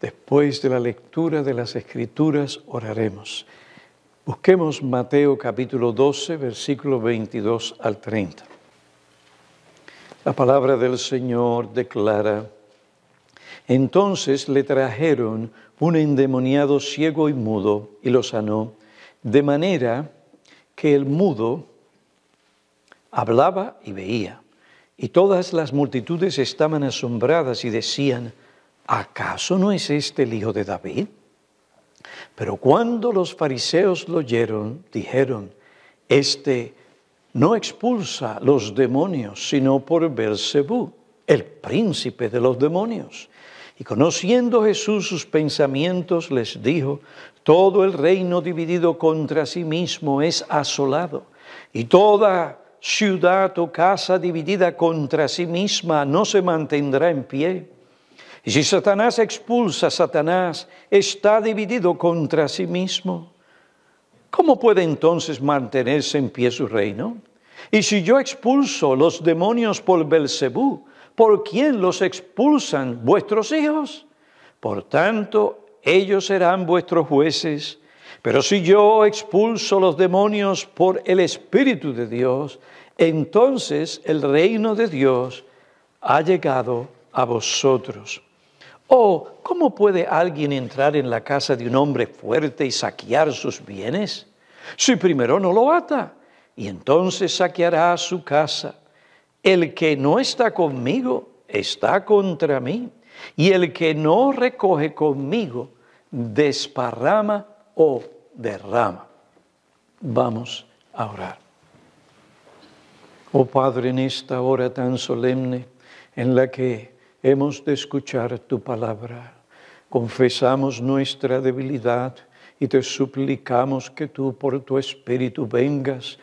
Después de la lectura de las Escrituras oraremos. Busquemos Mateo capítulo 12, versículo 22 al 30. La palabra del Señor declara, entonces le trajeron un endemoniado ciego y mudo y lo sanó, de manera que el mudo hablaba y veía. Y todas las multitudes estaban asombradas y decían, ¿acaso no es este el hijo de David? Pero cuando los fariseos lo oyeron, dijeron, este no expulsa los demonios, sino por Beelzebú, el príncipe de los demonios. Y conociendo Jesús sus pensamientos, les dijo, todo el reino dividido contra sí mismo es asolado, y toda ciudad o casa dividida contra sí misma no se mantendrá en pie. Y si Satanás expulsa a Satanás, está dividido contra sí mismo. ¿Cómo puede entonces mantenerse en pie su reino? Y si yo expulso los demonios por Belcebú, ¿por quién los expulsan vuestros hijos? Por tanto, ellos serán vuestros jueces. Pero si yo expulso los demonios por el Espíritu de Dios, entonces el reino de Dios ha llegado a vosotros. Oh, cómo puede alguien entrar en la casa de un hombre fuerte y saquear sus bienes? Si primero no lo ata, y entonces saqueará su casa. El que no está conmigo está contra mí, y el que no recoge conmigo desparrama o derrama. Vamos a orar. Oh Padre, en esta hora tan solemne en la que hemos de escuchar tu palabra. Confesamos nuestra debilidad y te suplicamos que tú por tu Espíritu vengas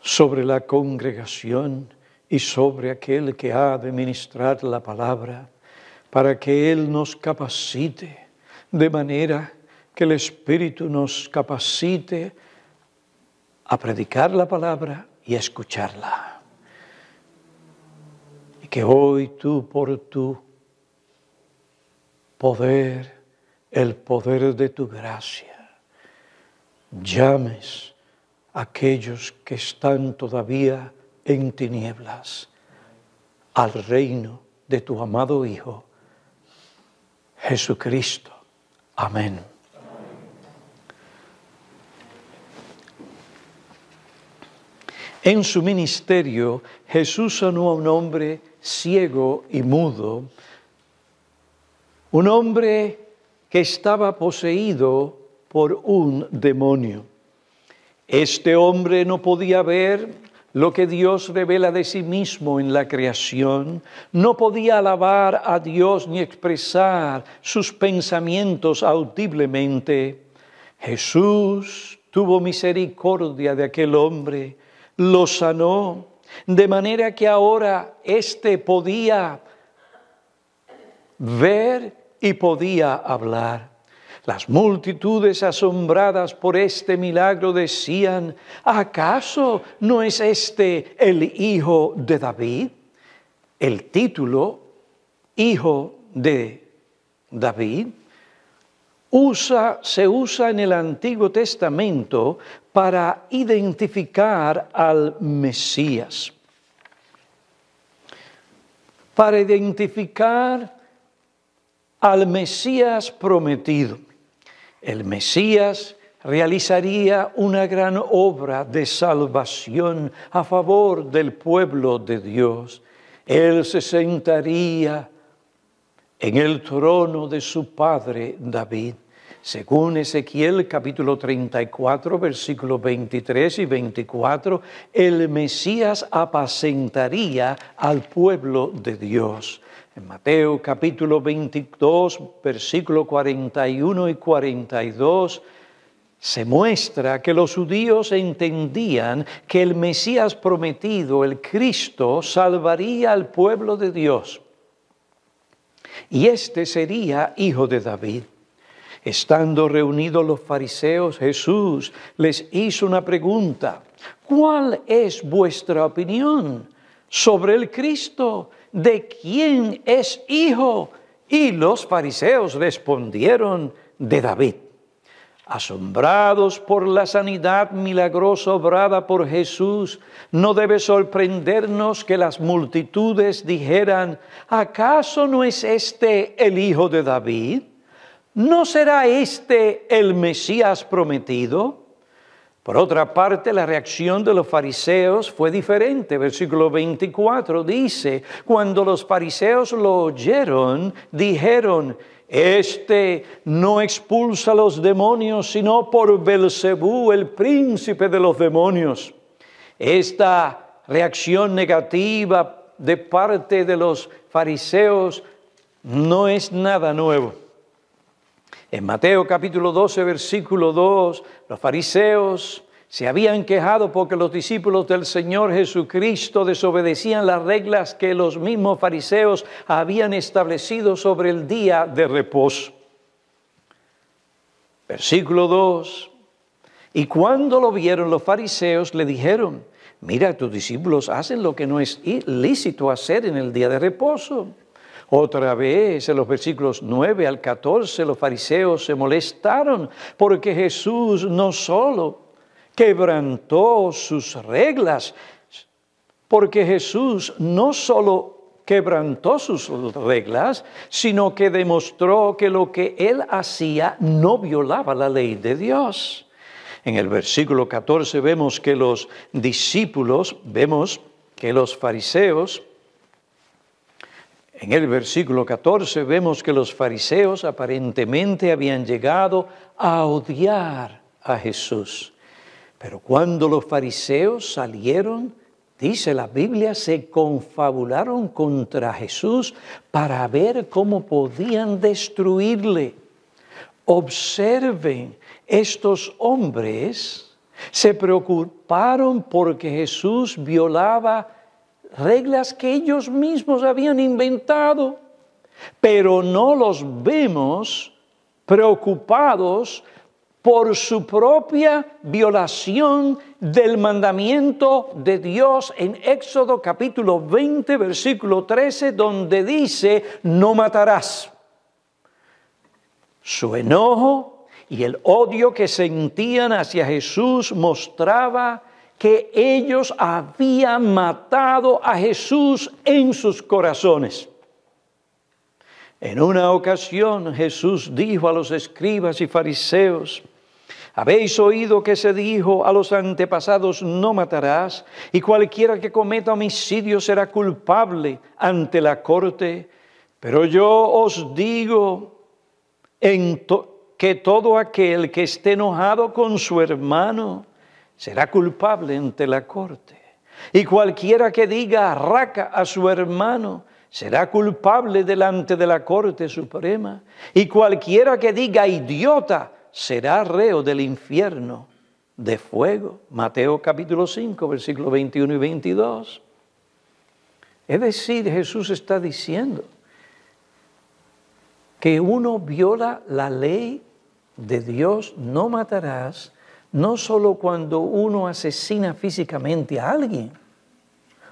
sobre la congregación y sobre aquel que ha de ministrar la palabra, para que Él nos capacite, de manera que el Espíritu nos capacite a predicar la palabra y a escucharla que hoy tú por tu poder, el poder de tu gracia, llames a aquellos que están todavía en tinieblas al reino de tu amado Hijo, Jesucristo. Amén. En su ministerio, Jesús sanó a un hombre ciego y mudo, un hombre que estaba poseído por un demonio. Este hombre no podía ver lo que Dios revela de sí mismo en la creación, no podía alabar a Dios ni expresar sus pensamientos audiblemente. Jesús tuvo misericordia de aquel hombre, lo sanó de manera que ahora éste podía ver y podía hablar. Las multitudes asombradas por este milagro decían, ¿acaso no es este el hijo de David? El título, hijo de David, usa, se usa en el Antiguo Testamento para identificar al Mesías. Para identificar al Mesías prometido. El Mesías realizaría una gran obra de salvación a favor del pueblo de Dios. Él se sentaría en el trono de su padre David. Según Ezequiel capítulo 34, versículos 23 y 24, el Mesías apacentaría al pueblo de Dios. En Mateo capítulo 22, versículo 41 y 42, se muestra que los judíos entendían que el Mesías prometido, el Cristo, salvaría al pueblo de Dios. Y este sería hijo de David. Estando reunidos los fariseos, Jesús les hizo una pregunta. ¿Cuál es vuestra opinión sobre el Cristo? ¿De quién es hijo? Y los fariseos respondieron, de David. Asombrados por la sanidad milagrosa obrada por Jesús, no debe sorprendernos que las multitudes dijeran, ¿acaso no es este el hijo de David? ¿no será este el Mesías prometido? Por otra parte, la reacción de los fariseos fue diferente. Versículo 24 dice, cuando los fariseos lo oyeron, dijeron, este no expulsa a los demonios, sino por Belcebú, el príncipe de los demonios. Esta reacción negativa de parte de los fariseos no es nada nuevo. En Mateo capítulo 12, versículo 2, los fariseos se habían quejado porque los discípulos del Señor Jesucristo desobedecían las reglas que los mismos fariseos habían establecido sobre el día de reposo. Versículo 2. Y cuando lo vieron los fariseos le dijeron, mira, tus discípulos hacen lo que no es lícito hacer en el día de reposo. Otra vez, en los versículos 9 al 14, los fariseos se molestaron porque Jesús no solo quebrantó sus reglas, porque Jesús no solo quebrantó sus reglas, sino que demostró que lo que él hacía no violaba la ley de Dios. En el versículo 14 vemos que los discípulos, vemos que los fariseos en el versículo 14 vemos que los fariseos aparentemente habían llegado a odiar a Jesús. Pero cuando los fariseos salieron, dice la Biblia, se confabularon contra Jesús para ver cómo podían destruirle. Observen, estos hombres se preocuparon porque Jesús violaba reglas que ellos mismos habían inventado, pero no los vemos preocupados por su propia violación del mandamiento de Dios en Éxodo capítulo 20, versículo 13, donde dice, no matarás. Su enojo y el odio que sentían hacia Jesús mostraba que ellos habían matado a Jesús en sus corazones. En una ocasión Jesús dijo a los escribas y fariseos, habéis oído que se dijo a los antepasados, no matarás, y cualquiera que cometa homicidio será culpable ante la corte, pero yo os digo que todo aquel que esté enojado con su hermano, será culpable ante la corte. Y cualquiera que diga arraca a su hermano será culpable delante de la Corte Suprema. Y cualquiera que diga idiota será reo del infierno de fuego. Mateo capítulo 5, versículos 21 y 22. Es decir, Jesús está diciendo que uno viola la ley de Dios, no matarás, no solo cuando uno asesina físicamente a alguien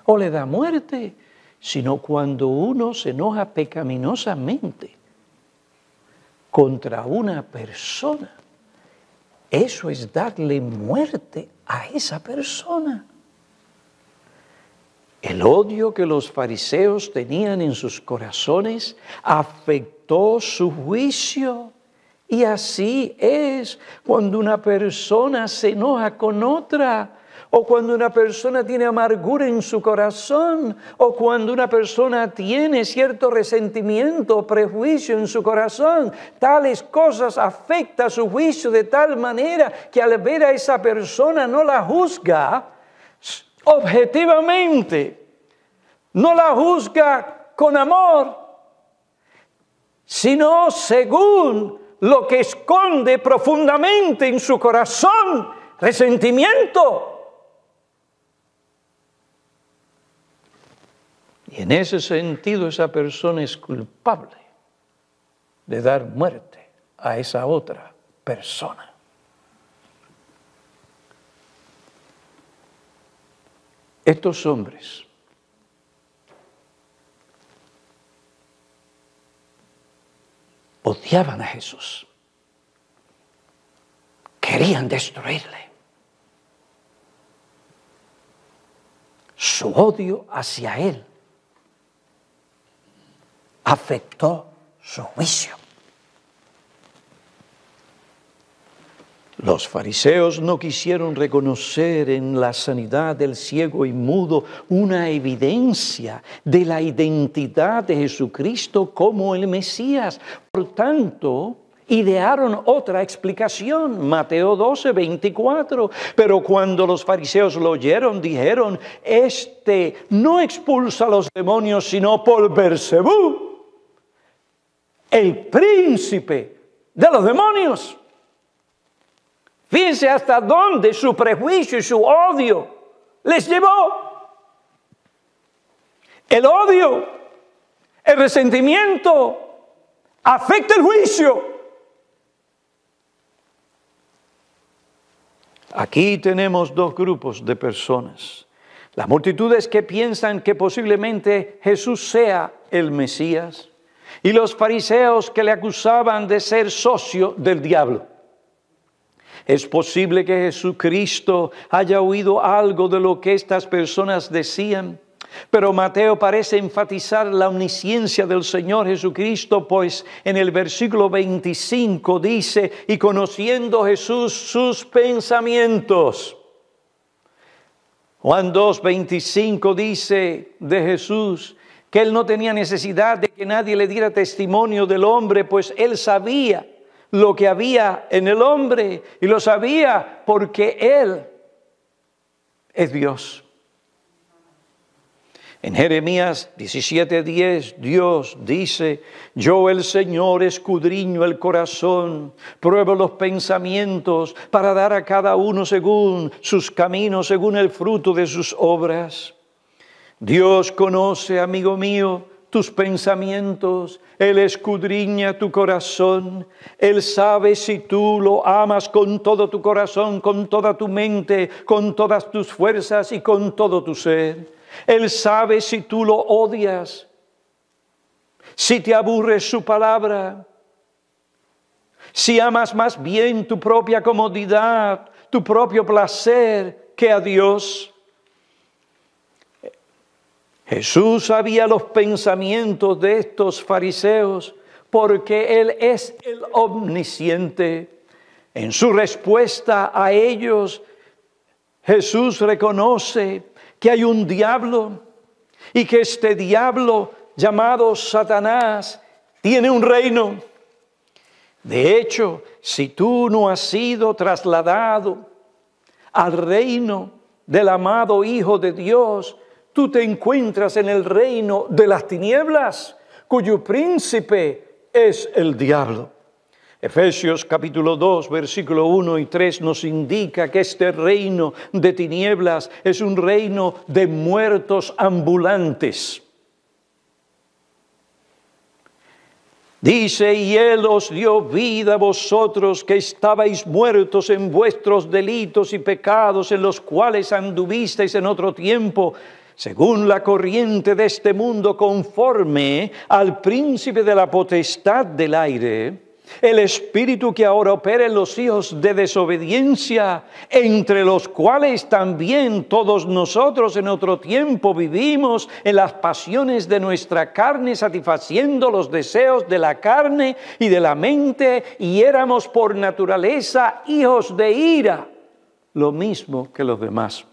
o le da muerte, sino cuando uno se enoja pecaminosamente contra una persona. Eso es darle muerte a esa persona. El odio que los fariseos tenían en sus corazones afectó su juicio y así es cuando una persona se enoja con otra, o cuando una persona tiene amargura en su corazón, o cuando una persona tiene cierto resentimiento o prejuicio en su corazón. Tales cosas afectan su juicio de tal manera que al ver a esa persona no la juzga objetivamente, no la juzga con amor, sino según lo que esconde profundamente en su corazón resentimiento. Y en ese sentido esa persona es culpable de dar muerte a esa otra persona. Estos hombres odiaban a Jesús. Querían destruirle. Su odio hacia él afectó su juicio. Los fariseos no quisieron reconocer en la sanidad del ciego y mudo una evidencia de la identidad de Jesucristo como el Mesías. Por tanto, idearon otra explicación, Mateo 12, 24. Pero cuando los fariseos lo oyeron, dijeron, este no expulsa a los demonios, sino por Bersebú, el príncipe de los demonios. Fíjense hasta dónde su prejuicio y su odio les llevó. El odio, el resentimiento, afecta el juicio. Aquí tenemos dos grupos de personas. Las multitudes que piensan que posiblemente Jesús sea el Mesías y los fariseos que le acusaban de ser socio del diablo. Es posible que Jesucristo haya oído algo de lo que estas personas decían. Pero Mateo parece enfatizar la omnisciencia del Señor Jesucristo, pues en el versículo 25 dice, y conociendo Jesús sus pensamientos. Juan 2, 25 dice de Jesús que él no tenía necesidad de que nadie le diera testimonio del hombre, pues él sabía lo que había en el hombre y lo sabía porque Él es Dios. En Jeremías 17:10 Dios dice, yo el Señor escudriño el corazón, pruebo los pensamientos para dar a cada uno según sus caminos, según el fruto de sus obras. Dios conoce, amigo mío, tus pensamientos, Él escudriña tu corazón, Él sabe si tú lo amas con todo tu corazón, con toda tu mente, con todas tus fuerzas y con todo tu ser. Él sabe si tú lo odias, si te aburres su palabra, si amas más bien tu propia comodidad, tu propio placer que a Dios. Jesús sabía los pensamientos de estos fariseos porque Él es el omnisciente. En su respuesta a ellos, Jesús reconoce que hay un diablo y que este diablo llamado Satanás tiene un reino. De hecho, si tú no has sido trasladado al reino del amado Hijo de Dios, Tú te encuentras en el reino de las tinieblas, cuyo príncipe es el diablo. Efesios capítulo 2, versículo 1 y 3 nos indica que este reino de tinieblas es un reino de muertos ambulantes. Dice, y Él os dio vida a vosotros que estabais muertos en vuestros delitos y pecados en los cuales anduvisteis en otro tiempo, según la corriente de este mundo, conforme al príncipe de la potestad del aire, el espíritu que ahora opera en los hijos de desobediencia, entre los cuales también todos nosotros en otro tiempo vivimos en las pasiones de nuestra carne, satisfaciendo los deseos de la carne y de la mente, y éramos por naturaleza hijos de ira, lo mismo que los demás.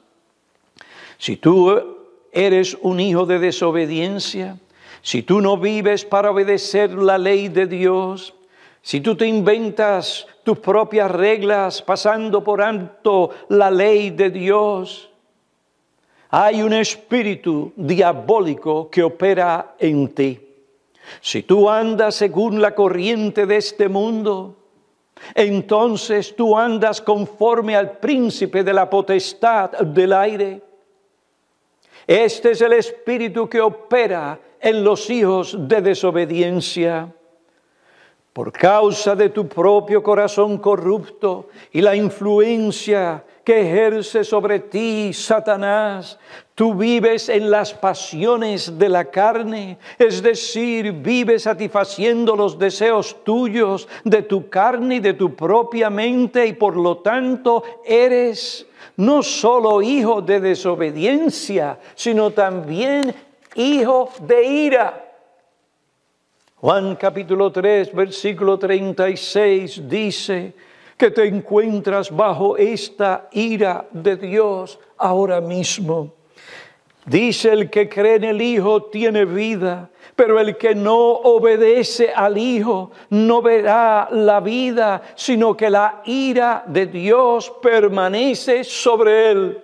Si tú eres un hijo de desobediencia, si tú no vives para obedecer la ley de Dios, si tú te inventas tus propias reglas pasando por alto la ley de Dios, hay un espíritu diabólico que opera en ti. Si tú andas según la corriente de este mundo, entonces tú andas conforme al príncipe de la potestad del aire este es el espíritu que opera en los hijos de desobediencia. Por causa de tu propio corazón corrupto y la influencia que ejerce sobre ti Satanás, tú vives en las pasiones de la carne, es decir, vives satisfaciendo los deseos tuyos de tu carne y de tu propia mente y por lo tanto eres no solo hijo de desobediencia, sino también hijo de ira. Juan capítulo 3, versículo 36 dice que te encuentras bajo esta ira de Dios ahora mismo. Dice el que cree en el Hijo tiene vida pero el que no obedece al Hijo no verá la vida, sino que la ira de Dios permanece sobre él.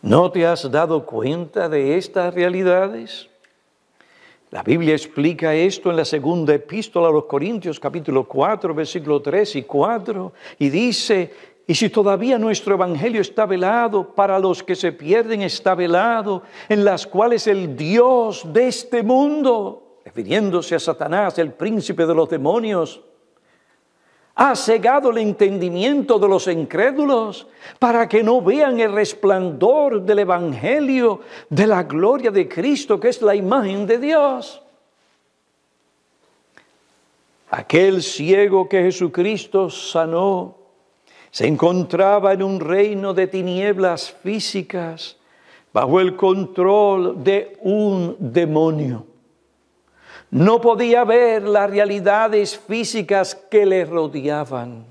¿No te has dado cuenta de estas realidades? La Biblia explica esto en la segunda epístola a los Corintios capítulo 4 versículo 3 y 4 y dice y si todavía nuestro Evangelio está velado, para los que se pierden está velado, en las cuales el Dios de este mundo, refiriéndose a Satanás, el príncipe de los demonios, ha cegado el entendimiento de los incrédulos para que no vean el resplandor del Evangelio, de la gloria de Cristo, que es la imagen de Dios. Aquel ciego que Jesucristo sanó se encontraba en un reino de tinieblas físicas bajo el control de un demonio. No podía ver las realidades físicas que le rodeaban.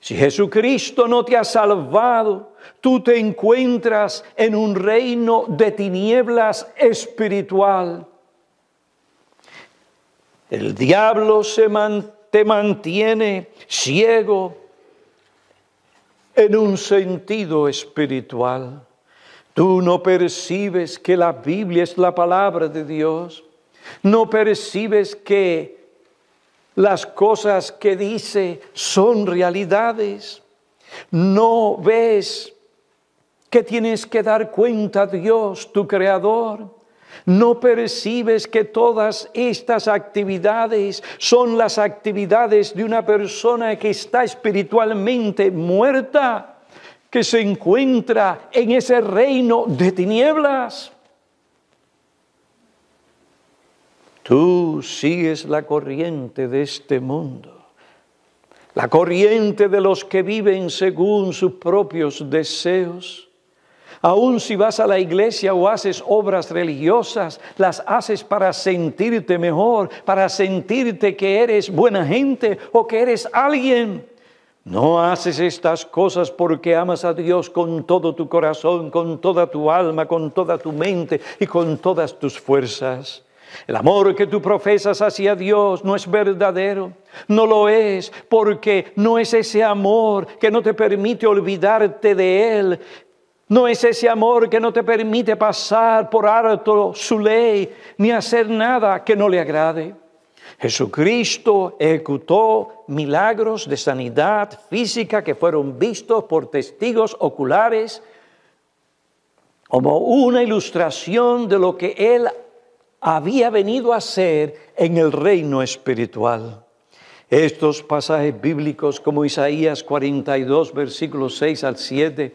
Si Jesucristo no te ha salvado, tú te encuentras en un reino de tinieblas espiritual. El diablo te mantiene ciego en un sentido espiritual. Tú no percibes que la Biblia es la palabra de Dios. No percibes que las cosas que dice son realidades. No ves que tienes que dar cuenta a Dios, tu creador. ¿No percibes que todas estas actividades son las actividades de una persona que está espiritualmente muerta, que se encuentra en ese reino de tinieblas? Tú sigues la corriente de este mundo, la corriente de los que viven según sus propios deseos Aún si vas a la iglesia o haces obras religiosas, las haces para sentirte mejor, para sentirte que eres buena gente o que eres alguien. No haces estas cosas porque amas a Dios con todo tu corazón, con toda tu alma, con toda tu mente y con todas tus fuerzas. El amor que tú profesas hacia Dios no es verdadero, no lo es, porque no es ese amor que no te permite olvidarte de Él, no es ese amor que no te permite pasar por alto su ley ni hacer nada que no le agrade. Jesucristo ejecutó milagros de sanidad física que fueron vistos por testigos oculares como una ilustración de lo que Él había venido a hacer en el reino espiritual. Estos pasajes bíblicos como Isaías 42, versículos 6 al 7,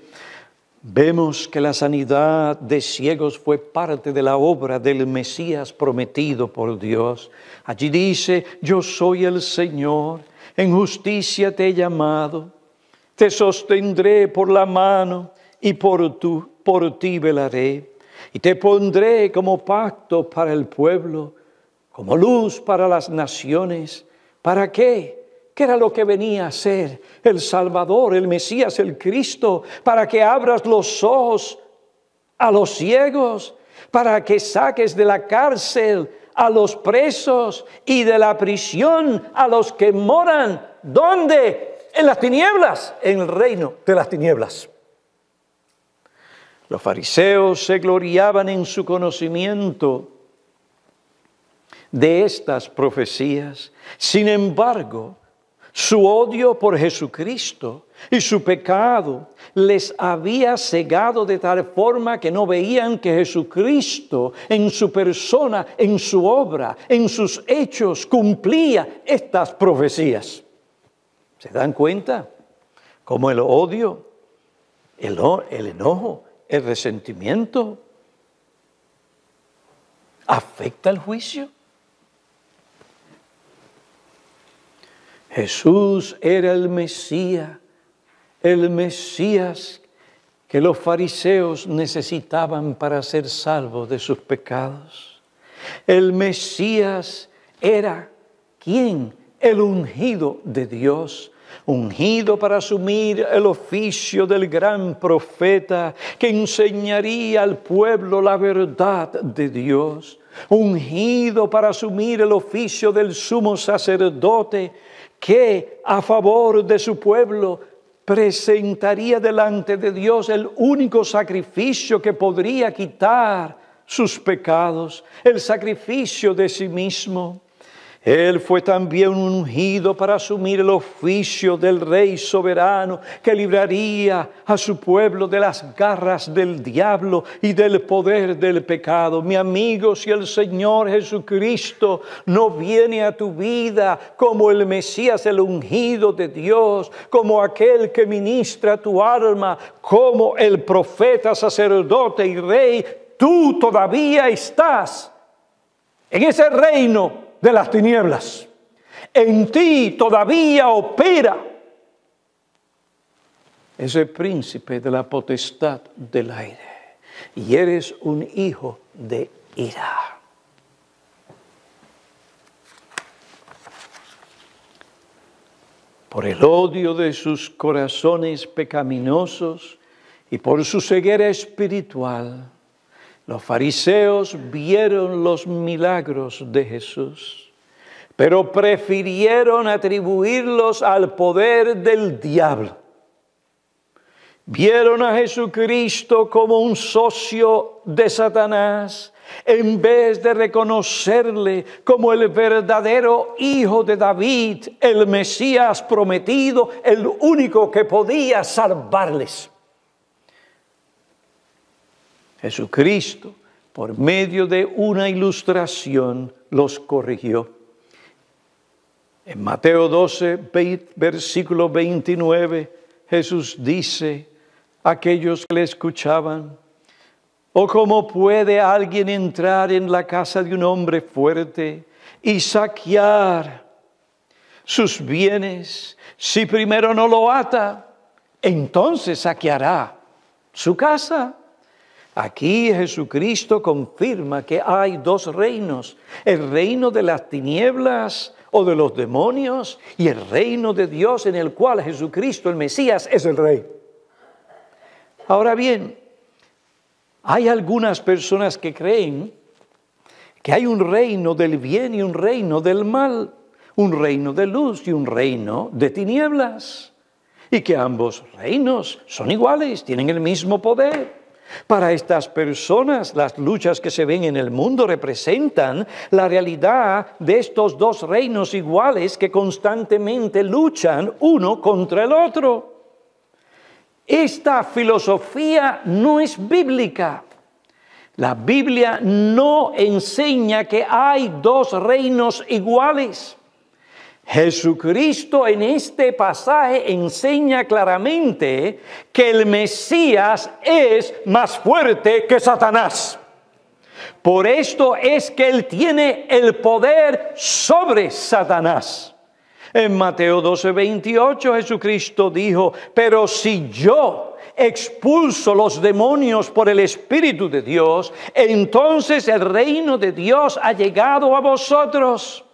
Vemos que la sanidad de ciegos fue parte de la obra del Mesías prometido por Dios. Allí dice, yo soy el Señor, en justicia te he llamado, te sostendré por la mano y por, tu, por ti velaré, y te pondré como pacto para el pueblo, como luz para las naciones. ¿Para qué? ¿Qué era lo que venía a ser el Salvador, el Mesías, el Cristo, para que abras los ojos a los ciegos, para que saques de la cárcel a los presos y de la prisión a los que moran. ¿Dónde? En las tinieblas, en el reino de las tinieblas. Los fariseos se gloriaban en su conocimiento de estas profecías. Sin embargo, su odio por Jesucristo y su pecado les había cegado de tal forma que no veían que Jesucristo en su persona, en su obra, en sus hechos cumplía estas profecías. ¿Se dan cuenta? cómo el odio, el, el enojo, el resentimiento afecta el juicio. Jesús era el Mesías, el Mesías que los fariseos necesitaban para ser salvos de sus pecados. El Mesías era quien, el ungido de Dios, ungido para asumir el oficio del gran profeta que enseñaría al pueblo la verdad de Dios, ungido para asumir el oficio del sumo sacerdote que a favor de su pueblo presentaría delante de Dios el único sacrificio que podría quitar sus pecados, el sacrificio de sí mismo. Él fue también ungido para asumir el oficio del rey soberano que libraría a su pueblo de las garras del diablo y del poder del pecado. Mi amigo, si el Señor Jesucristo no viene a tu vida como el Mesías, el ungido de Dios, como aquel que ministra tu alma, como el profeta, sacerdote y rey, tú todavía estás en ese reino de las tinieblas. En ti todavía opera ese príncipe de la potestad del aire. Y eres un hijo de ira. Por el odio de sus corazones pecaminosos y por su ceguera espiritual, los fariseos vieron los milagros de Jesús, pero prefirieron atribuirlos al poder del diablo. Vieron a Jesucristo como un socio de Satanás en vez de reconocerle como el verdadero hijo de David, el Mesías prometido, el único que podía salvarles. Jesucristo, por medio de una ilustración, los corrigió. En Mateo 12, versículo 29, Jesús dice aquellos que le escuchaban, ¿O oh, cómo puede alguien entrar en la casa de un hombre fuerte y saquear sus bienes si primero no lo ata? Entonces saqueará su casa. Aquí Jesucristo confirma que hay dos reinos, el reino de las tinieblas o de los demonios y el reino de Dios en el cual Jesucristo el Mesías es el rey. Ahora bien, hay algunas personas que creen que hay un reino del bien y un reino del mal, un reino de luz y un reino de tinieblas, y que ambos reinos son iguales, tienen el mismo poder. Para estas personas, las luchas que se ven en el mundo representan la realidad de estos dos reinos iguales que constantemente luchan uno contra el otro. Esta filosofía no es bíblica. La Biblia no enseña que hay dos reinos iguales. Jesucristo en este pasaje enseña claramente que el Mesías es más fuerte que Satanás. Por esto es que Él tiene el poder sobre Satanás. En Mateo 12, 28 Jesucristo dijo, pero si yo expulso los demonios por el Espíritu de Dios, entonces el reino de Dios ha llegado a vosotros.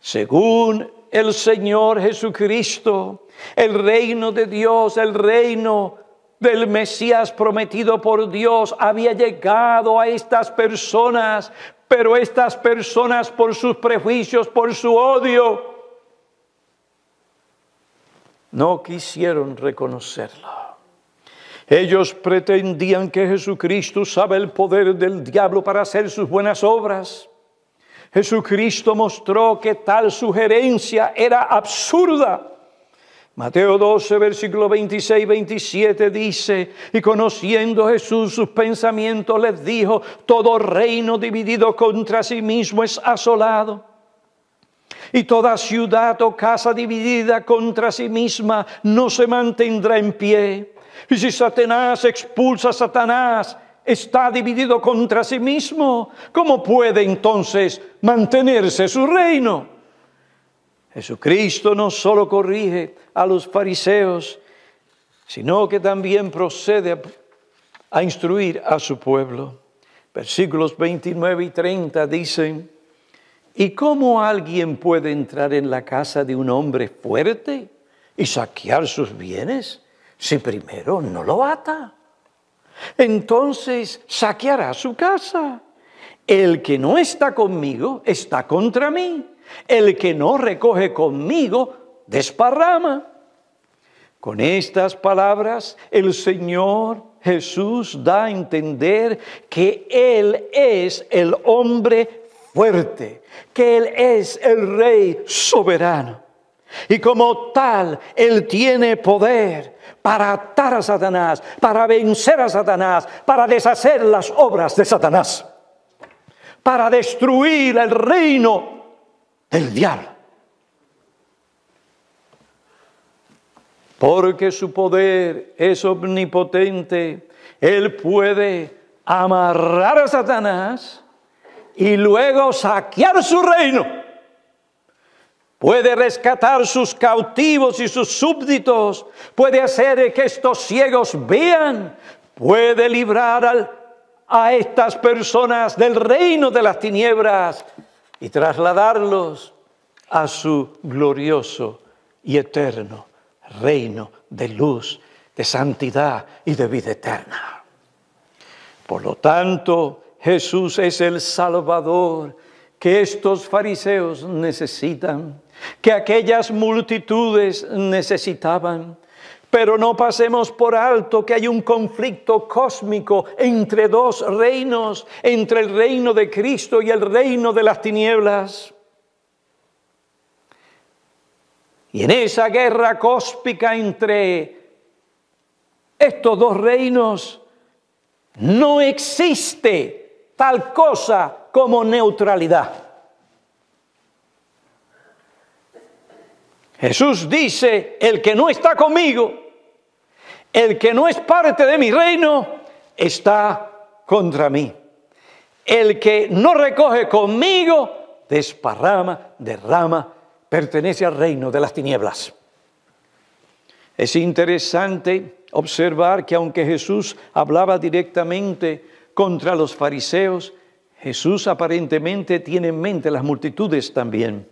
Según el Señor Jesucristo, el reino de Dios, el reino del Mesías prometido por Dios había llegado a estas personas, pero estas personas por sus prejuicios, por su odio, no quisieron reconocerlo. Ellos pretendían que Jesucristo usaba el poder del diablo para hacer sus buenas obras. Jesucristo mostró que tal sugerencia era absurda. Mateo 12, versículo 26 27 dice, y conociendo Jesús sus pensamientos, les dijo, todo reino dividido contra sí mismo es asolado. Y toda ciudad o casa dividida contra sí misma no se mantendrá en pie. Y si Satanás expulsa a Satanás, está dividido contra sí mismo, ¿cómo puede entonces mantenerse su reino? Jesucristo no solo corrige a los fariseos, sino que también procede a instruir a su pueblo. Versículos 29 y 30 dicen, ¿y cómo alguien puede entrar en la casa de un hombre fuerte y saquear sus bienes si primero no lo ata? entonces saqueará su casa. El que no está conmigo está contra mí. El que no recoge conmigo desparrama. Con estas palabras el Señor Jesús da a entender que Él es el hombre fuerte, que Él es el rey soberano. Y como tal, Él tiene poder para atar a Satanás, para vencer a Satanás, para deshacer las obras de Satanás, para destruir el reino del diablo. Porque su poder es omnipotente, Él puede amarrar a Satanás y luego saquear su reino. Puede rescatar sus cautivos y sus súbditos. Puede hacer que estos ciegos vean. Puede librar a estas personas del reino de las tinieblas y trasladarlos a su glorioso y eterno reino de luz, de santidad y de vida eterna. Por lo tanto, Jesús es el Salvador que estos fariseos necesitan, que aquellas multitudes necesitaban. Pero no pasemos por alto que hay un conflicto cósmico entre dos reinos, entre el reino de Cristo y el reino de las tinieblas. Y en esa guerra cósmica entre estos dos reinos no existe tal cosa como neutralidad. Jesús dice, el que no está conmigo, el que no es parte de mi reino, está contra mí. El que no recoge conmigo, desparrama, derrama, pertenece al reino de las tinieblas. Es interesante observar que aunque Jesús hablaba directamente contra los fariseos, Jesús aparentemente tiene en mente las multitudes también.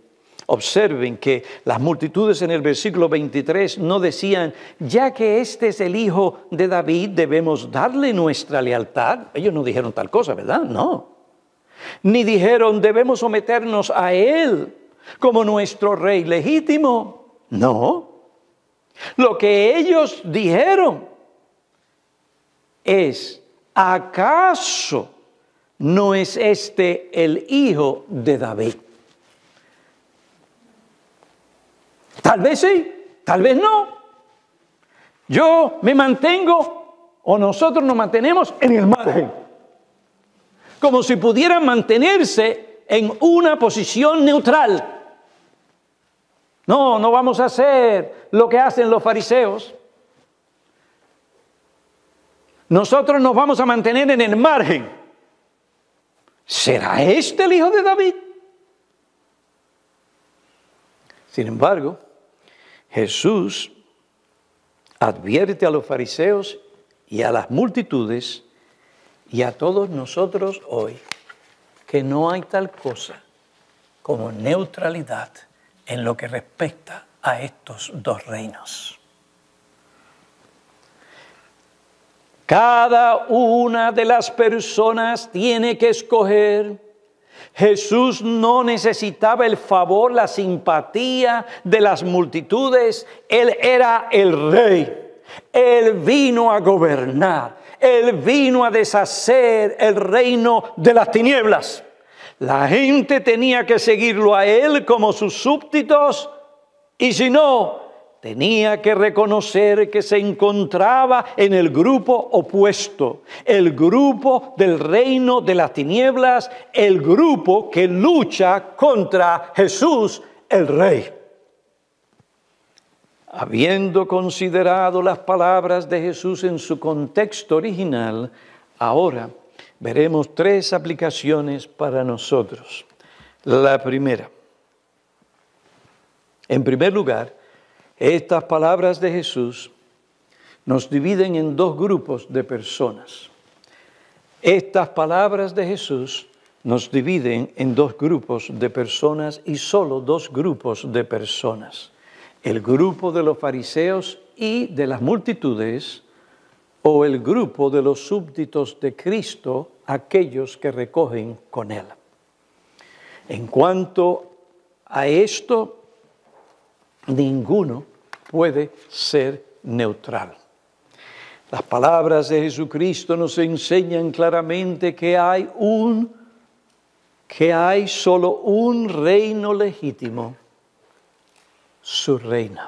Observen que las multitudes en el versículo 23 no decían, ya que este es el hijo de David, debemos darle nuestra lealtad. Ellos no dijeron tal cosa, ¿verdad? No. Ni dijeron, debemos someternos a él como nuestro rey legítimo. No. Lo que ellos dijeron es, ¿acaso? ¿no es este el hijo de David? Tal vez sí, tal vez no. Yo me mantengo o nosotros nos mantenemos en el margen. Como si pudieran mantenerse en una posición neutral. No, no vamos a hacer lo que hacen los fariseos. Nosotros nos vamos a mantener en el margen. ¿será este el hijo de David? Sin embargo, Jesús advierte a los fariseos y a las multitudes y a todos nosotros hoy que no hay tal cosa como neutralidad en lo que respecta a estos dos reinos. Cada una de las personas tiene que escoger. Jesús no necesitaba el favor, la simpatía de las multitudes. Él era el rey. Él vino a gobernar. Él vino a deshacer el reino de las tinieblas. La gente tenía que seguirlo a Él como sus súbditos y si no, tenía que reconocer que se encontraba en el grupo opuesto, el grupo del reino de las tinieblas, el grupo que lucha contra Jesús el Rey. Habiendo considerado las palabras de Jesús en su contexto original, ahora veremos tres aplicaciones para nosotros. La primera, en primer lugar, estas palabras de Jesús nos dividen en dos grupos de personas. Estas palabras de Jesús nos dividen en dos grupos de personas y solo dos grupos de personas. El grupo de los fariseos y de las multitudes o el grupo de los súbditos de Cristo, aquellos que recogen con él. En cuanto a esto, ninguno puede ser neutral. Las palabras de Jesucristo nos enseñan claramente que hay un que hay solo un reino legítimo, su reino.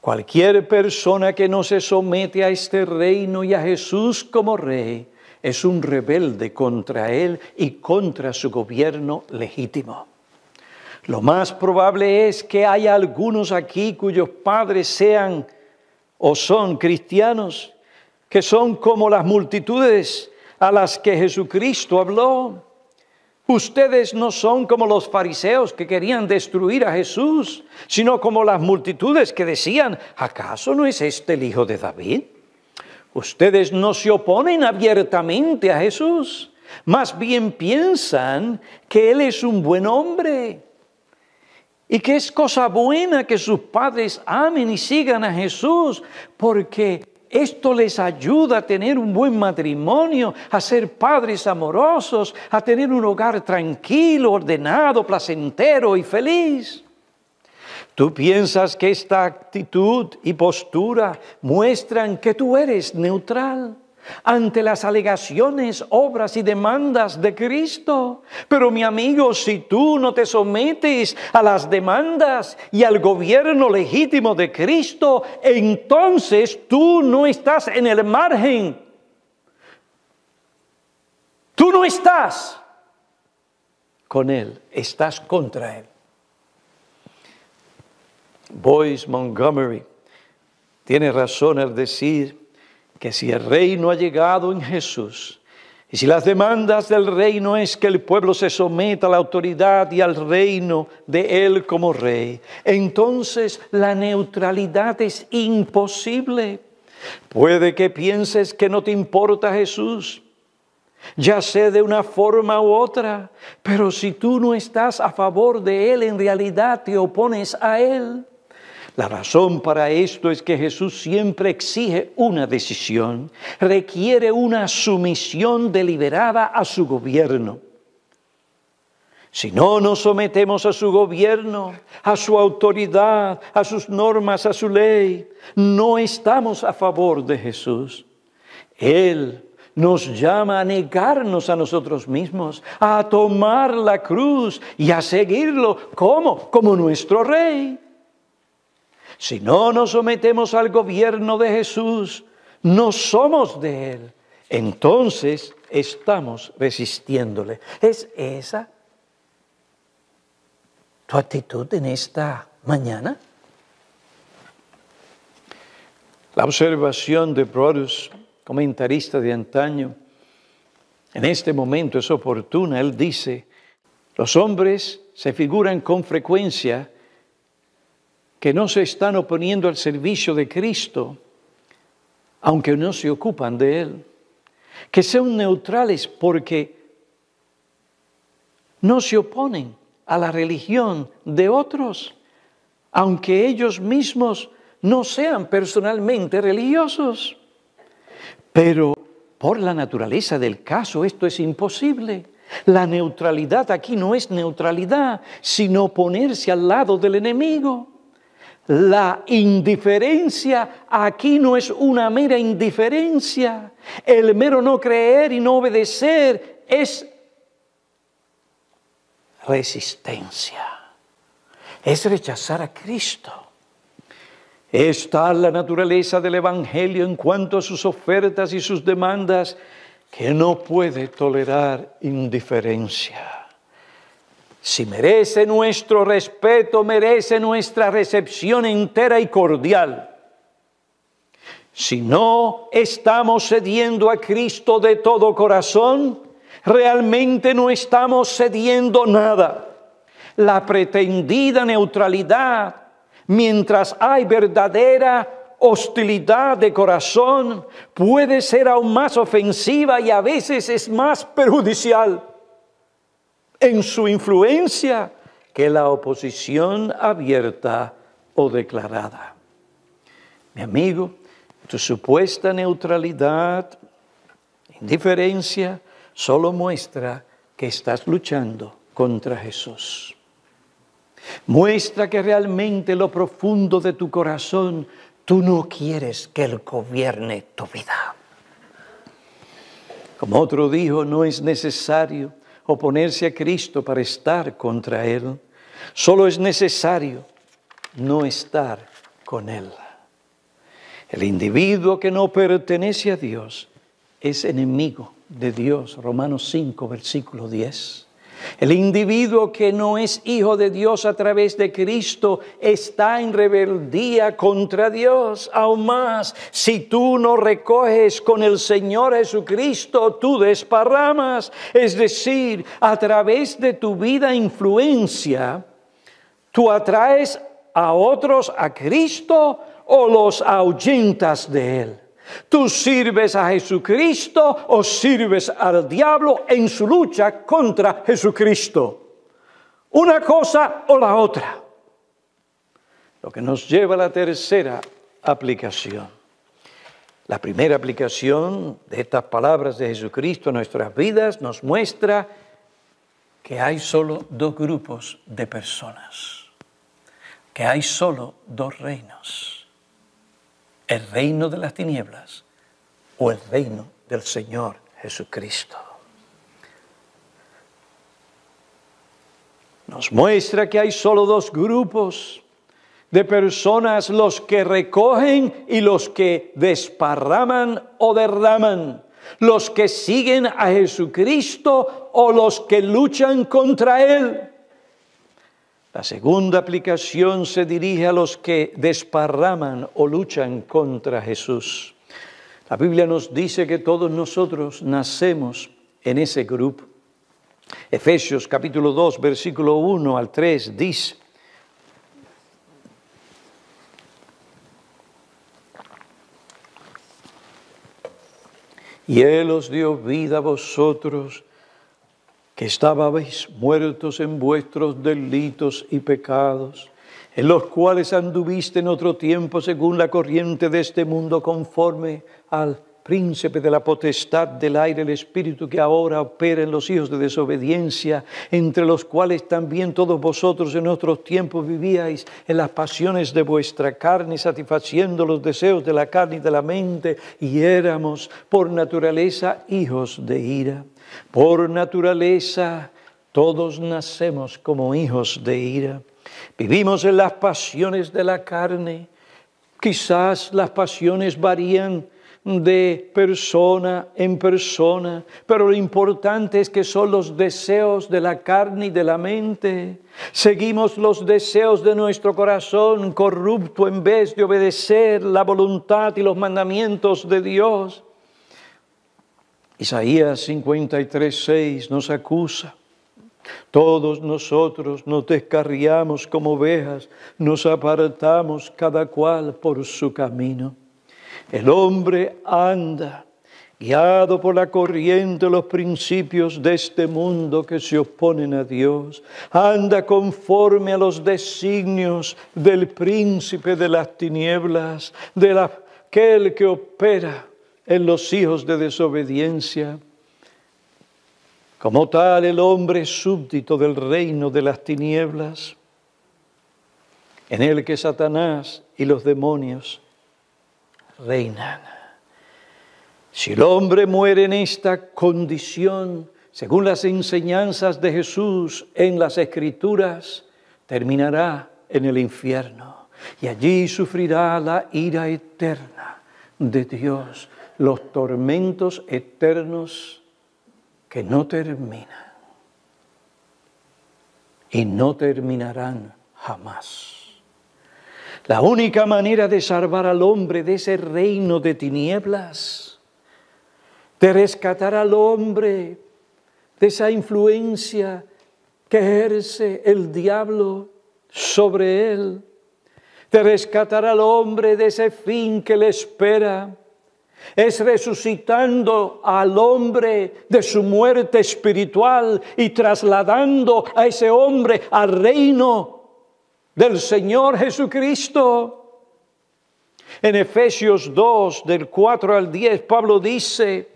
Cualquier persona que no se somete a este reino y a Jesús como rey es un rebelde contra él y contra su gobierno legítimo. Lo más probable es que haya algunos aquí cuyos padres sean o son cristianos, que son como las multitudes a las que Jesucristo habló. Ustedes no son como los fariseos que querían destruir a Jesús, sino como las multitudes que decían, ¿acaso no es este el hijo de David? Ustedes no se oponen abiertamente a Jesús, más bien piensan que Él es un buen hombre y que es cosa buena que sus padres amen y sigan a Jesús, porque esto les ayuda a tener un buen matrimonio, a ser padres amorosos, a tener un hogar tranquilo, ordenado, placentero y feliz. Tú piensas que esta actitud y postura muestran que tú eres neutral ante las alegaciones, obras y demandas de Cristo. Pero mi amigo, si tú no te sometes a las demandas y al gobierno legítimo de Cristo, entonces tú no estás en el margen. Tú no estás con Él, estás contra Él. Boyce Montgomery tiene razón al decir que si el reino ha llegado en Jesús, y si las demandas del reino es que el pueblo se someta a la autoridad y al reino de Él como rey, entonces la neutralidad es imposible. Puede que pienses que no te importa Jesús, ya sé de una forma u otra, pero si tú no estás a favor de Él, en realidad te opones a Él. La razón para esto es que Jesús siempre exige una decisión, requiere una sumisión deliberada a su gobierno. Si no nos sometemos a su gobierno, a su autoridad, a sus normas, a su ley, no estamos a favor de Jesús. Él nos llama a negarnos a nosotros mismos, a tomar la cruz y a seguirlo como como nuestro rey. Si no nos sometemos al gobierno de Jesús, no somos de Él. Entonces estamos resistiéndole. ¿Es esa tu actitud en esta mañana? La observación de Brodus, comentarista de antaño, en este momento es oportuna. Él dice, los hombres se figuran con frecuencia que no se están oponiendo al servicio de Cristo, aunque no se ocupan de Él. Que sean neutrales porque no se oponen a la religión de otros, aunque ellos mismos no sean personalmente religiosos. Pero por la naturaleza del caso esto es imposible. La neutralidad aquí no es neutralidad, sino ponerse al lado del enemigo. La indiferencia aquí no es una mera indiferencia. El mero no creer y no obedecer es resistencia. Es rechazar a Cristo. Está la naturaleza del Evangelio en cuanto a sus ofertas y sus demandas que no puede tolerar indiferencia. Si merece nuestro respeto, merece nuestra recepción entera y cordial. Si no estamos cediendo a Cristo de todo corazón, realmente no estamos cediendo nada. La pretendida neutralidad, mientras hay verdadera hostilidad de corazón, puede ser aún más ofensiva y a veces es más perjudicial en su influencia que la oposición abierta o declarada. Mi amigo, tu supuesta neutralidad, indiferencia, solo muestra que estás luchando contra Jesús. Muestra que realmente lo profundo de tu corazón, tú no quieres que Él gobierne tu vida. Como otro dijo, no es necesario oponerse a Cristo para estar contra Él. Solo es necesario no estar con Él. El individuo que no pertenece a Dios es enemigo de Dios. Romanos 5, versículo 10. El individuo que no es hijo de Dios a través de Cristo está en rebeldía contra Dios. Aún más, si tú no recoges con el Señor Jesucristo, tú desparramas. Es decir, a través de tu vida influencia, tú atraes a otros a Cristo o los ahuyentas de Él. Tú sirves a Jesucristo o sirves al diablo en su lucha contra Jesucristo. Una cosa o la otra. Lo que nos lleva a la tercera aplicación. La primera aplicación de estas palabras de Jesucristo en nuestras vidas nos muestra que hay solo dos grupos de personas, que hay solo dos reinos el reino de las tinieblas o el reino del Señor Jesucristo. Nos muestra que hay solo dos grupos de personas, los que recogen y los que desparraman o derraman, los que siguen a Jesucristo o los que luchan contra Él. La segunda aplicación se dirige a los que desparraman o luchan contra Jesús. La Biblia nos dice que todos nosotros nacemos en ese grupo. Efesios capítulo 2, versículo 1 al 3 dice, y Él os dio vida a vosotros que estabais muertos en vuestros delitos y pecados, en los cuales anduviste en otro tiempo según la corriente de este mundo, conforme al príncipe de la potestad del aire, el espíritu que ahora opera en los hijos de desobediencia, entre los cuales también todos vosotros en otros tiempos vivíais en las pasiones de vuestra carne, satisfaciendo los deseos de la carne y de la mente, y éramos por naturaleza hijos de ira por naturaleza, todos nacemos como hijos de ira. Vivimos en las pasiones de la carne. Quizás las pasiones varían de persona en persona, pero lo importante es que son los deseos de la carne y de la mente. Seguimos los deseos de nuestro corazón corrupto en vez de obedecer la voluntad y los mandamientos de Dios. Isaías 53.6 nos acusa. Todos nosotros nos descarriamos como ovejas, nos apartamos cada cual por su camino. El hombre anda guiado por la corriente de los principios de este mundo que se oponen a Dios, anda conforme a los designios del príncipe de las tinieblas, de aquel que opera en los hijos de desobediencia. Como tal, el hombre súbdito del reino de las tinieblas, en el que Satanás y los demonios reinan. Si el hombre muere en esta condición, según las enseñanzas de Jesús en las Escrituras, terminará en el infierno y allí sufrirá la ira eterna de Dios los tormentos eternos que no terminan y no terminarán jamás. La única manera de salvar al hombre de ese reino de tinieblas, de rescatar al hombre de esa influencia que ejerce el diablo sobre él, de rescatar al hombre de ese fin que le espera, es resucitando al hombre de su muerte espiritual y trasladando a ese hombre al reino del Señor Jesucristo. En Efesios 2, del 4 al 10, Pablo dice,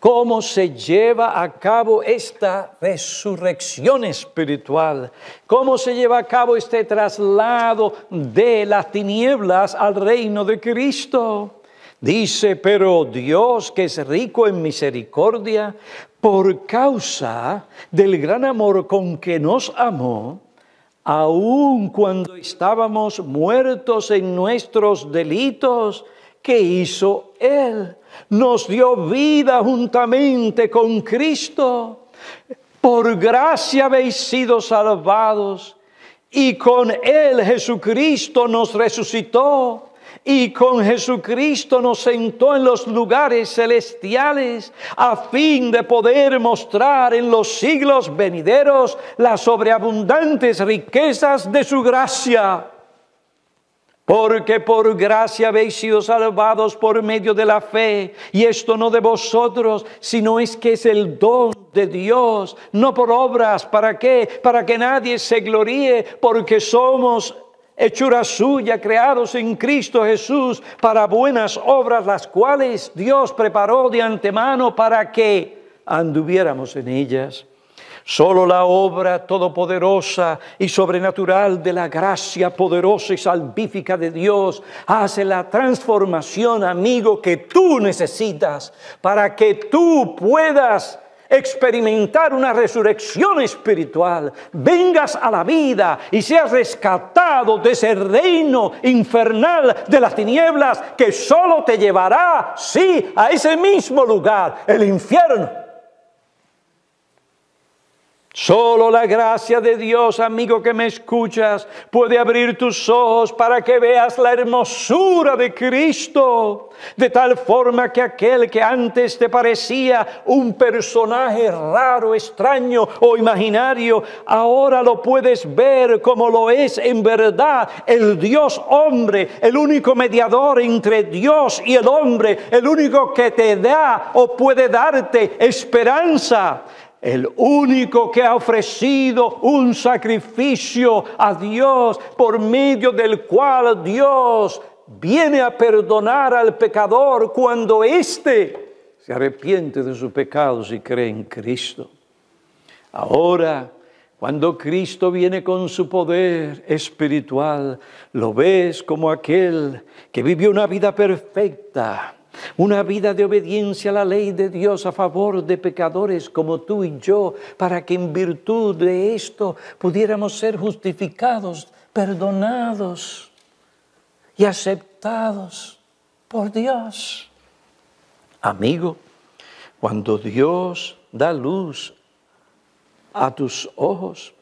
cómo se lleva a cabo esta resurrección espiritual, cómo se lleva a cabo este traslado de las tinieblas al reino de Cristo. Dice, pero Dios que es rico en misericordia, por causa del gran amor con que nos amó, aun cuando estábamos muertos en nuestros delitos, que hizo Él. Nos dio vida juntamente con Cristo. Por gracia habéis sido salvados. Y con Él Jesucristo nos resucitó y con Jesucristo nos sentó en los lugares celestiales a fin de poder mostrar en los siglos venideros las sobreabundantes riquezas de su gracia porque por gracia habéis sido salvados por medio de la fe, y esto no de vosotros, sino es que es el don de Dios, no por obras, ¿para qué? Para que nadie se gloríe, porque somos hechura suya, creados en Cristo Jesús para buenas obras, las cuales Dios preparó de antemano para que anduviéramos en ellas. Solo la obra todopoderosa y sobrenatural de la gracia poderosa y salvífica de Dios hace la transformación, amigo, que tú necesitas para que tú puedas experimentar una resurrección espiritual, vengas a la vida y seas rescatado de ese reino infernal de las tinieblas que solo te llevará, sí, a ese mismo lugar, el infierno. Solo la gracia de Dios, amigo que me escuchas, puede abrir tus ojos para que veas la hermosura de Cristo, de tal forma que aquel que antes te parecía un personaje raro, extraño o imaginario, ahora lo puedes ver como lo es en verdad el Dios hombre, el único mediador entre Dios y el hombre, el único que te da o puede darte esperanza el único que ha ofrecido un sacrificio a Dios por medio del cual Dios viene a perdonar al pecador cuando éste se arrepiente de sus pecados y cree en Cristo. Ahora, cuando Cristo viene con su poder espiritual, lo ves como aquel que vivió una vida perfecta una vida de obediencia a la ley de Dios a favor de pecadores como tú y yo, para que en virtud de esto pudiéramos ser justificados, perdonados y aceptados por Dios. Amigo, cuando Dios da luz a tus ojos,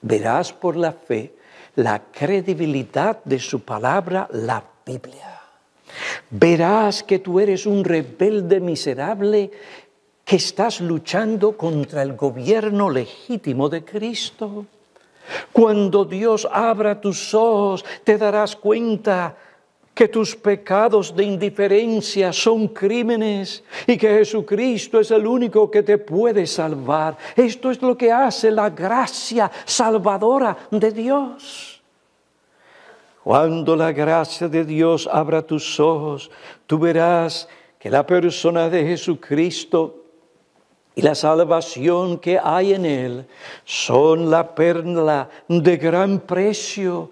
verás por la fe la credibilidad de su palabra, la Biblia. Verás que tú eres un rebelde miserable que estás luchando contra el gobierno legítimo de Cristo. Cuando Dios abra tus ojos, te darás cuenta que tus pecados de indiferencia son crímenes y que Jesucristo es el único que te puede salvar. Esto es lo que hace la gracia salvadora de Dios. Cuando la gracia de Dios abra tus ojos, tú verás que la persona de Jesucristo y la salvación que hay en él son la perla de gran precio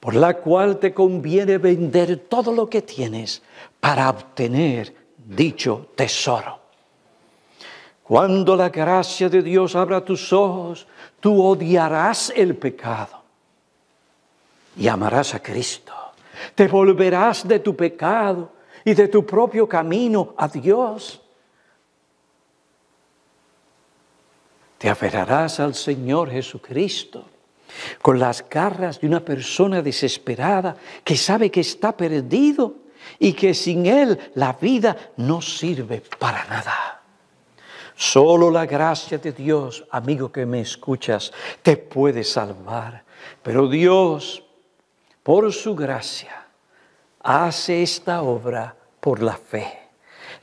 por la cual te conviene vender todo lo que tienes para obtener dicho tesoro. Cuando la gracia de Dios abra tus ojos, tú odiarás el pecado y amarás a Cristo. Te volverás de tu pecado y de tu propio camino a Dios. Te aferrarás al Señor Jesucristo con las garras de una persona desesperada que sabe que está perdido y que sin Él la vida no sirve para nada. Solo la gracia de Dios, amigo que me escuchas, te puede salvar. Pero Dios por su gracia, hace esta obra por la fe.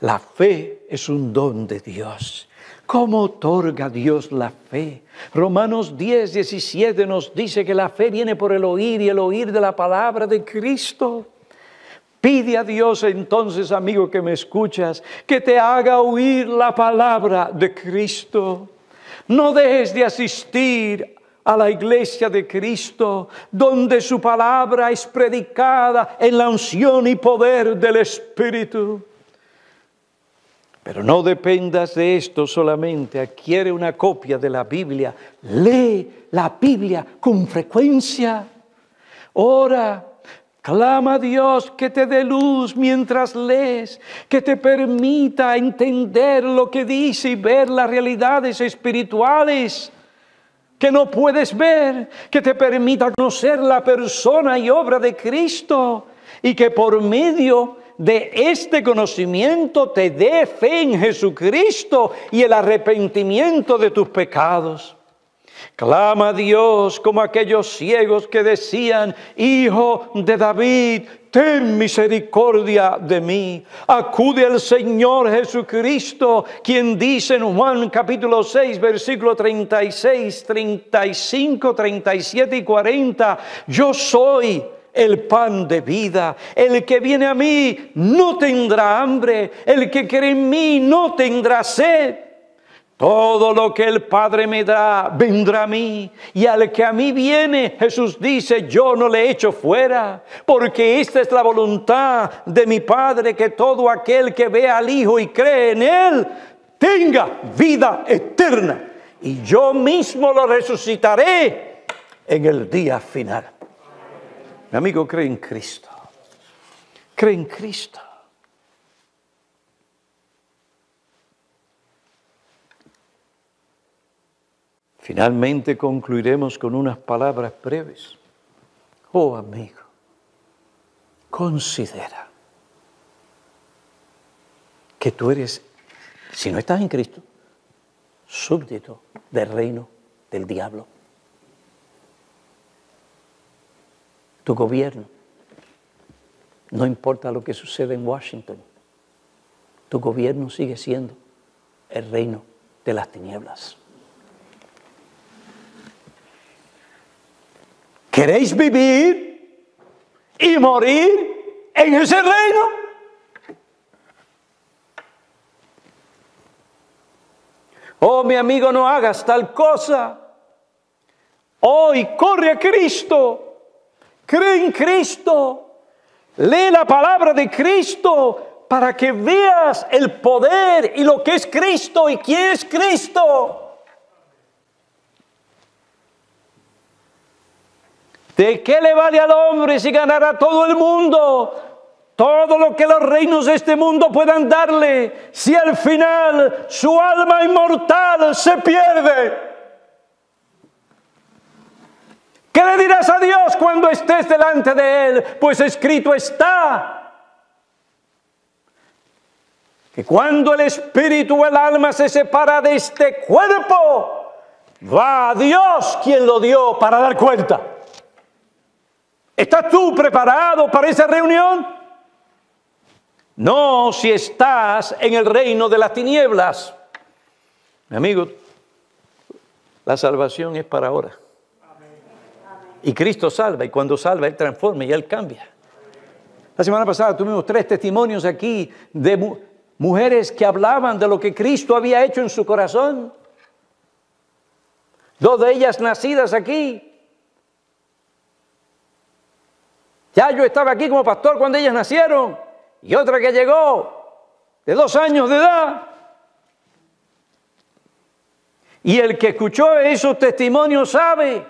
La fe es un don de Dios. ¿Cómo otorga Dios la fe? Romanos 10, 17 nos dice que la fe viene por el oír y el oír de la palabra de Cristo. Pide a Dios entonces, amigo que me escuchas, que te haga oír la palabra de Cristo. No dejes de asistir a la iglesia de Cristo, donde su palabra es predicada en la unción y poder del Espíritu. Pero no dependas de esto solamente, adquiere una copia de la Biblia, lee la Biblia con frecuencia, ora, Clama a Dios que te dé luz mientras lees, que te permita entender lo que dice y ver las realidades espirituales que no puedes ver, que te permita conocer la persona y obra de Cristo y que por medio de este conocimiento te dé fe en Jesucristo y el arrepentimiento de tus pecados. Clama a Dios como aquellos ciegos que decían, Hijo de David, ten misericordia de mí. Acude al Señor Jesucristo, quien dice en Juan capítulo 6, versículo 36, 35, 37 y 40, Yo soy el pan de vida. El que viene a mí no tendrá hambre. El que cree en mí no tendrá sed. Todo lo que el Padre me da vendrá a mí, y al que a mí viene, Jesús dice, yo no le echo fuera, porque esta es la voluntad de mi Padre, que todo aquel que ve al Hijo y cree en Él, tenga vida eterna. Y yo mismo lo resucitaré en el día final. Mi amigo, cree en Cristo. Cree en Cristo. Finalmente concluiremos con unas palabras breves. Oh amigo, considera que tú eres, si no estás en Cristo, súbdito del reino del diablo. Tu gobierno, no importa lo que suceda en Washington, tu gobierno sigue siendo el reino de las tinieblas. ¿Queréis vivir y morir en ese reino? Oh, mi amigo, no hagas tal cosa. Hoy corre a Cristo. Cree en Cristo. Lee la palabra de Cristo para que veas el poder y lo que es Cristo y quién es Cristo. ¿De qué le vale al hombre si ganará todo el mundo? Todo lo que los reinos de este mundo puedan darle, si al final su alma inmortal se pierde. ¿Qué le dirás a Dios cuando estés delante de Él? Pues escrito está que cuando el espíritu o el alma se separa de este cuerpo, va a Dios quien lo dio para dar cuenta. ¿Estás tú preparado para esa reunión? No si estás en el reino de las tinieblas. Mi amigo, la salvación es para ahora. Y Cristo salva, y cuando salva, Él transforma y Él cambia. La semana pasada tuvimos tres testimonios aquí de mujeres que hablaban de lo que Cristo había hecho en su corazón. Dos de ellas nacidas aquí, Ya yo estaba aquí como pastor cuando ellas nacieron y otra que llegó de dos años de edad. Y el que escuchó esos testimonios sabe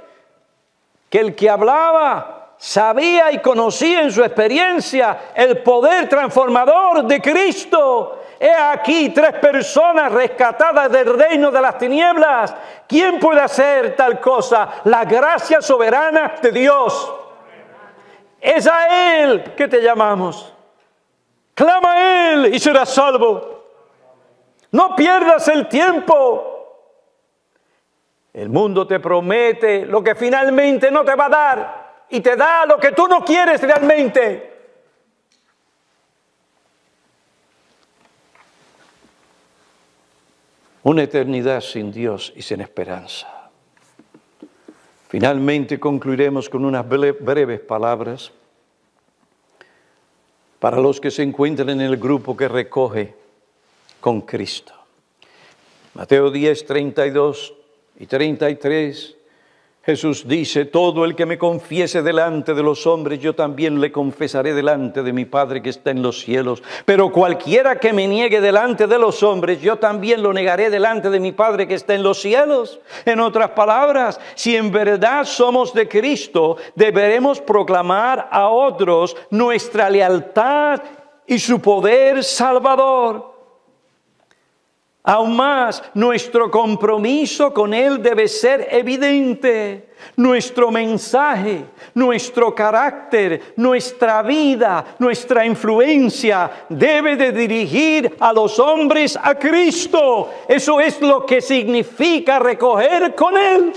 que el que hablaba sabía y conocía en su experiencia el poder transformador de Cristo. He aquí tres personas rescatadas del reino de las tinieblas. ¿Quién puede hacer tal cosa? La gracia soberana de Dios. Es a Él que te llamamos. Clama a Él y serás salvo. No pierdas el tiempo. El mundo te promete lo que finalmente no te va a dar y te da lo que tú no quieres realmente. Una eternidad sin Dios y sin esperanza. Finalmente concluiremos con unas breves palabras para los que se encuentran en el grupo que recoge con Cristo. Mateo 10, 32 y 33 Jesús dice, todo el que me confiese delante de los hombres, yo también le confesaré delante de mi Padre que está en los cielos. Pero cualquiera que me niegue delante de los hombres, yo también lo negaré delante de mi Padre que está en los cielos. En otras palabras, si en verdad somos de Cristo, deberemos proclamar a otros nuestra lealtad y su poder salvador. Aún más, nuestro compromiso con Él debe ser evidente. Nuestro mensaje, nuestro carácter, nuestra vida, nuestra influencia debe de dirigir a los hombres a Cristo. Eso es lo que significa recoger con Él.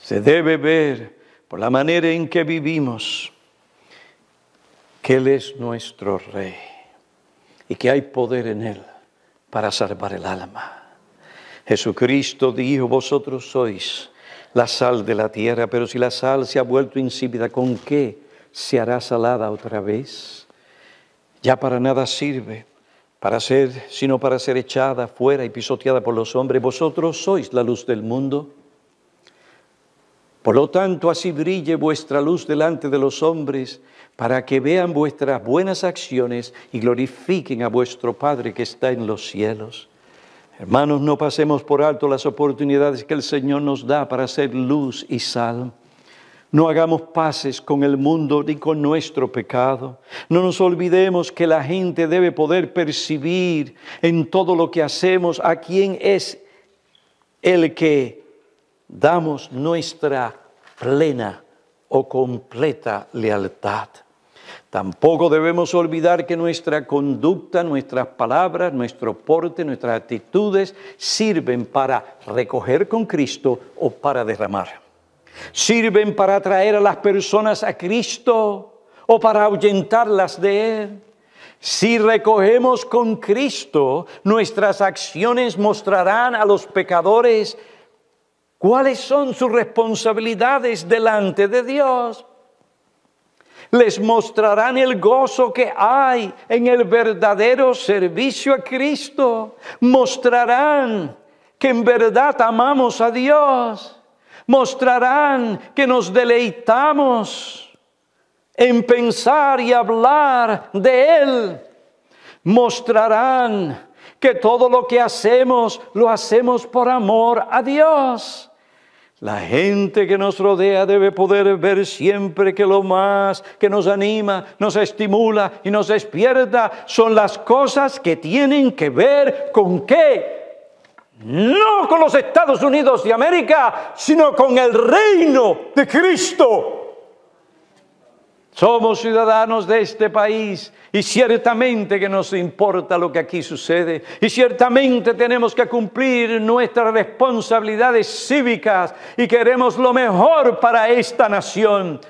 Se debe ver por la manera en que vivimos que Él es nuestro Rey y que hay poder en Él para salvar el alma. Jesucristo dijo, vosotros sois la sal de la tierra, pero si la sal se ha vuelto insípida, ¿con qué se hará salada otra vez? Ya para nada sirve, para ser, sino para ser echada fuera y pisoteada por los hombres. Vosotros sois la luz del mundo. Por lo tanto, así brille vuestra luz delante de los hombres, para que vean vuestras buenas acciones y glorifiquen a vuestro Padre que está en los cielos. Hermanos, no pasemos por alto las oportunidades que el Señor nos da para ser luz y sal. No hagamos paces con el mundo ni con nuestro pecado. No nos olvidemos que la gente debe poder percibir en todo lo que hacemos a quién es el que damos nuestra plena o completa lealtad. Tampoco debemos olvidar que nuestra conducta, nuestras palabras, nuestro porte, nuestras actitudes sirven para recoger con Cristo o para derramar. Sirven para atraer a las personas a Cristo o para ahuyentarlas de Él. Si recogemos con Cristo, nuestras acciones mostrarán a los pecadores cuáles son sus responsabilidades delante de Dios. Les mostrarán el gozo que hay en el verdadero servicio a Cristo. Mostrarán que en verdad amamos a Dios. Mostrarán que nos deleitamos en pensar y hablar de Él. Mostrarán que todo lo que hacemos lo hacemos por amor a Dios la gente que nos rodea debe poder ver siempre que lo más que nos anima, nos estimula y nos despierta son las cosas que tienen que ver con qué. No con los Estados Unidos de América, sino con el reino de Cristo. Somos ciudadanos de este país y ciertamente que nos importa lo que aquí sucede y ciertamente tenemos que cumplir nuestras responsabilidades cívicas y queremos lo mejor para esta nación.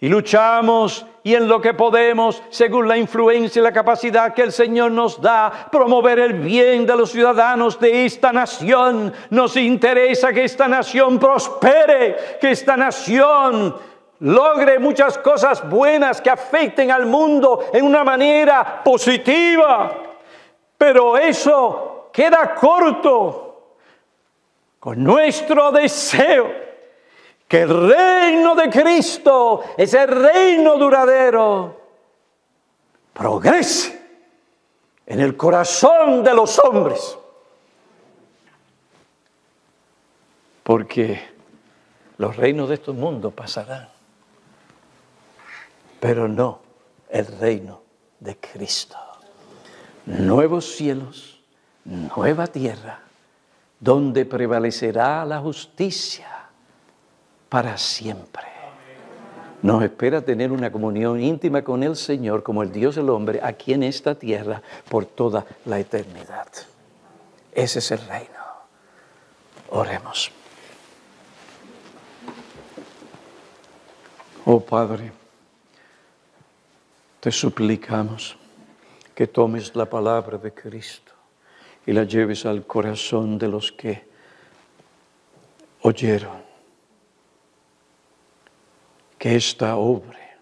Y luchamos y en lo que podemos, según la influencia y la capacidad que el Señor nos da, promover el bien de los ciudadanos de esta nación. Nos interesa que esta nación prospere, que esta nación logre muchas cosas buenas que afecten al mundo en una manera positiva. Pero eso queda corto con nuestro deseo que el reino de Cristo, ese reino duradero, progrese en el corazón de los hombres. Porque los reinos de estos mundos pasarán pero no el reino de Cristo. Nuevos cielos, nueva tierra, donde prevalecerá la justicia para siempre. Nos espera tener una comunión íntima con el Señor, como el Dios del hombre, aquí en esta tierra, por toda la eternidad. Ese es el reino. Oremos. Oh Padre, te suplicamos que tomes la palabra de Cristo y la lleves al corazón de los que oyeron. Que esta obra,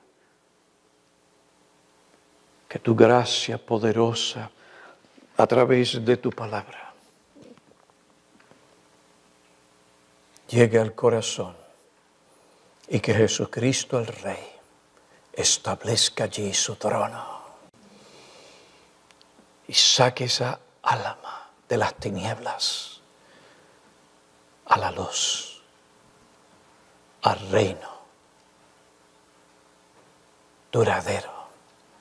que tu gracia poderosa a través de tu palabra llegue al corazón y que Jesucristo el Rey establezca allí su trono y saque esa alma de las tinieblas a la luz, al reino duradero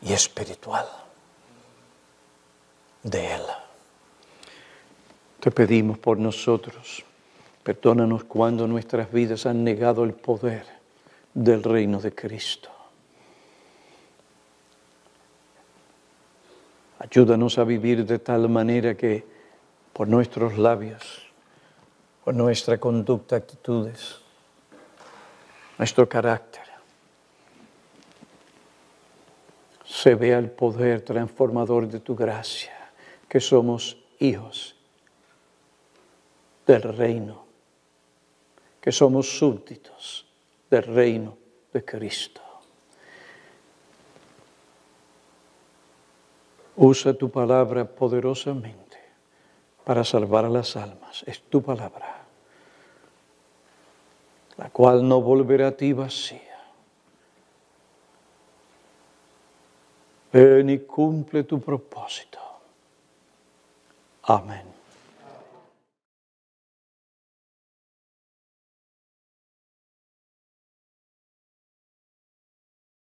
y espiritual de Él. Te pedimos por nosotros, perdónanos cuando nuestras vidas han negado el poder del reino de Cristo. Ayúdanos a vivir de tal manera que por nuestros labios, por nuestra conducta, actitudes, nuestro carácter, se vea el poder transformador de tu gracia, que somos hijos del reino, que somos súbditos del reino de Cristo. Usa tu palabra poderosamente para salvar a las almas. Es tu palabra, la cual no volverá a ti vacía. Ven y cumple tu propósito. Amén.